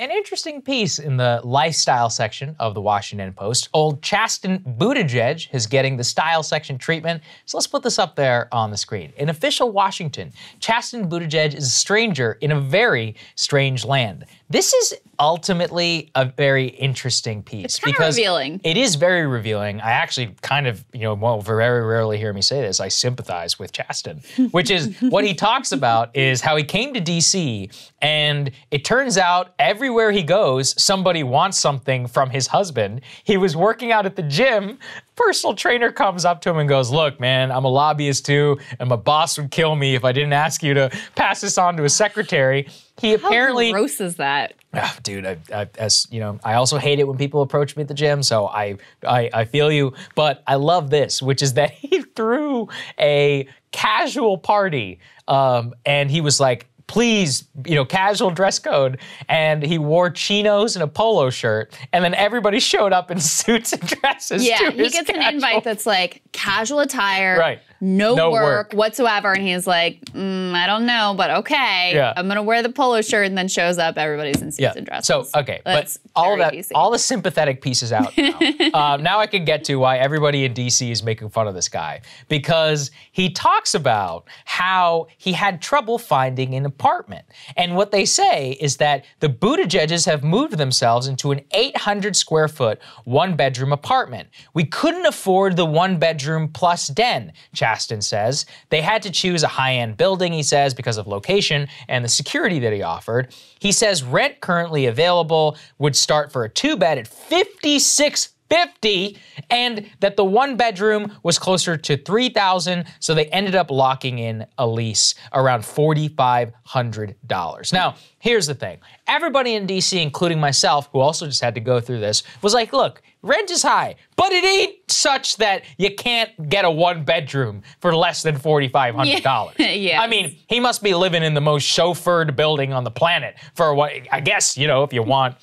An interesting piece in the lifestyle section of the Washington Post. Old Chasten Buttigieg is getting the style section treatment, so let's put this up there on the screen. In official Washington, Chasten Buttigieg is a stranger in a very strange land. This is ultimately a very interesting piece it's because revealing. it is very revealing. I actually kind of, you know, well, very rarely hear me say this. I sympathize with Chasten, which is what he talks about is how he came to DC and it turns out everywhere he goes, somebody wants something from his husband. He was working out at the gym personal trainer comes up to him and goes, Look, man, I'm a lobbyist too, and my boss would kill me if I didn't ask you to pass this on to a secretary. He How apparently. How gross is that? Oh, dude, I, I, as, you know, I also hate it when people approach me at the gym, so I, I, I feel you. But I love this, which is that he threw a casual party um, and he was like, please, you know, casual dress code. And he wore chinos and a polo shirt. And then everybody showed up in suits and dresses. Yeah, he gets casual. an invite that's like casual attire. Right no, no work, work, whatsoever. And he's like, mm, I don't know, but okay. Yeah. I'm going to wear the polo shirt and then shows up. Everybody's in suits yeah. and dresses. So, okay. That's but all that, DC. all the sympathetic pieces out now. uh, now I can get to why everybody in DC is making fun of this guy because he talks about how he had trouble finding an apartment. And what they say is that the Buttigiegs have moved themselves into an 800 square foot, one bedroom apartment. We couldn't afford the one bedroom plus den. Chad Gaston says. They had to choose a high end building, he says, because of location and the security that he offered. He says rent currently available would start for a two bed at 56 50 and that the one bedroom was closer to 3000 so they ended up locking in a lease around $4500 now here's the thing everybody in dc including myself who also just had to go through this was like look rent is high but it ain't such that you can't get a one bedroom for less than $4500 yeah. yes. i mean he must be living in the most chauffeured building on the planet for what i guess you know if you want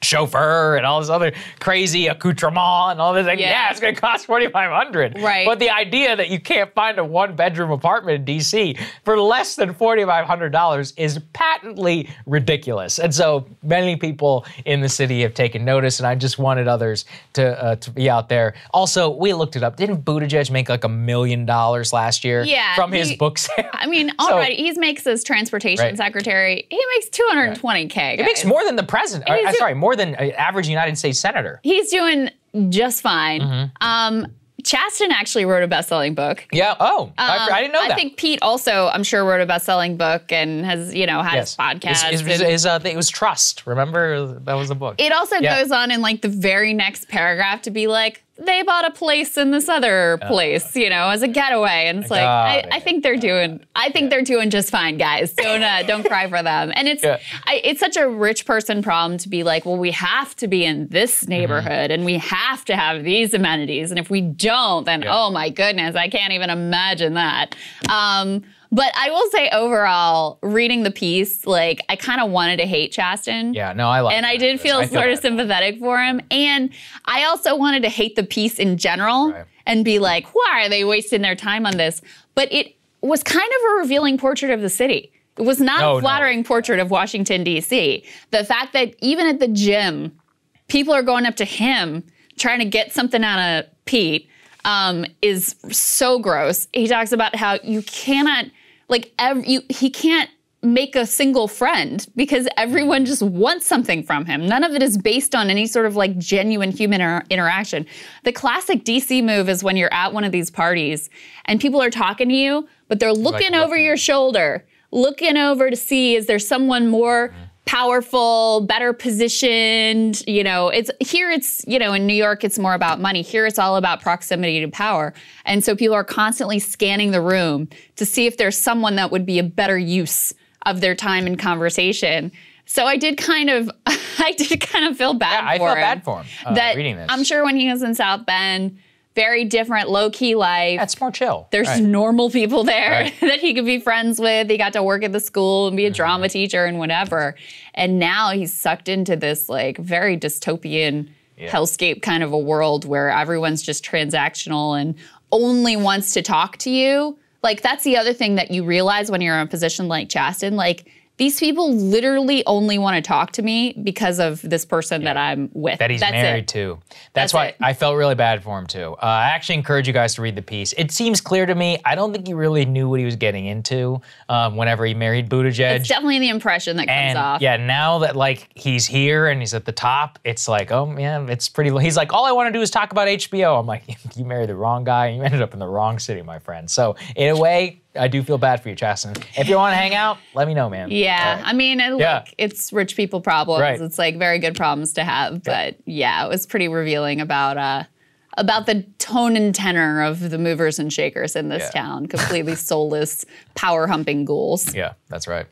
chauffeur and all this other crazy accoutrement and all this like, yeah. yeah, it's gonna cost 4500 right but the idea that you can't find a one bedroom apartment in dc for less than $4500 is patently ridiculous and so many people in the city have taken notice and i just wanted others to, uh, to be out there also we looked it up didn't buttigieg make like a million dollars last year yeah, from he, his book sale i mean so, he makes his transportation right. secretary he makes 220k it makes more than the president uh, sorry more more than an average United States senator. He's doing just fine. Mm-hmm. Um, Chasten actually wrote a best-selling book. Yeah. Oh, um, I, I, didn't know I that. I think Pete also, I'm sure, wrote a best-selling book and has, you know, had yes. his podcast. His, his, his, uh, it was Trust. Remember that was the book. It also yeah. goes on in like the very next paragraph to be like, they bought a place in this other place, you know, as a getaway. And it's like, I, I, think they're doing, I think yeah. they're doing just fine, guys. Don't uh, don't cry for them. And it's yeah. I, it's such a rich person problem to be like, well, we have to be in this mm-hmm. neighborhood mm-hmm. and we have to have these amenities. And if we don't, then yeah. oh my goodness, I can't even imagine that. Um, but I will say overall, reading the piece, like I kind of wanted to hate Chasten. Yeah, no, I like. And I did feel, I sort of sympathetic for him, and I also wanted to hate the piece in general right. and be like, why are they wasting their time on this? But it was kind of a revealing portrait of the city. It was not no, a flattering no. portrait of Washington D.C. The fact that even at the gym, people are going up to him trying to get something out of Pete um, is so gross. He talks about how you cannot like every, you, he can't make a single friend because everyone just wants something from him. None of it is based on any sort of like genuine human inter interaction. The classic DC move is when you're at one of these parties and people are talking to you, but they're looking like, over looking. your shoulder, looking over to see is there someone more powerful, better positioned. You know, it's here it's, you know, in New York, it's more about money. Here it's all about proximity to power. And so people are constantly scanning the room to see if there's someone that would be a better use of their time and conversation. So I did kind of, I did kind of feel bad yeah, for I felt him. bad for him uh, that reading this. I'm sure when he was in South Bend, very different, low key life. That's more chill. There's right. normal people there right. that he could be friends with. He got to work at the school and be a mm-hmm. drama teacher and whatever. And now he's sucked into this like very dystopian yeah. hellscape kind of a world where everyone's just transactional and only wants to talk to you. Like that's the other thing that you realize when you're in a position like Chasten, like these people literally only want to talk to me because of this person yeah. that I'm with. That he's That's married it. to. That's, That's why it. I felt really bad for him too. Uh, I actually encourage you guys to read the piece. It seems clear to me. I don't think he really knew what he was getting into um, whenever he married Buttigieg. It's definitely the impression that comes and, off. Yeah, now that like he's here and he's at the top, it's like, oh man, it's pretty. He's like, all I want to do is talk about HBO. I'm like, you married the wrong guy. You ended up in the wrong city, my friend. So in a way I do feel bad for you, Chasten. If you want to hang out, let me know, man. Yeah, right. I mean, look, yeah. it's rich people problems. Right. It's like very good problems to have, but yeah, it was pretty revealing about uh, about the tone and tenor of the movers and shakers in this yeah. town. Completely soulless, power humping ghouls. Yeah, that's right.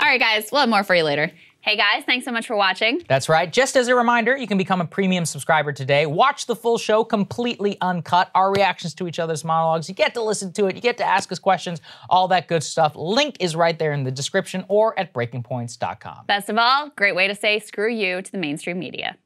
All right, guys, we'll have more for you later. Hey guys, thanks so much for watching. That's right. Just as a reminder, you can become a premium subscriber today. Watch the full show completely uncut, our reactions to each other's monologues. You get to listen to it, you get to ask us questions, all that good stuff. Link is right there in the description or at breakingpoints.com. Best of all, great way to say screw you to the mainstream media.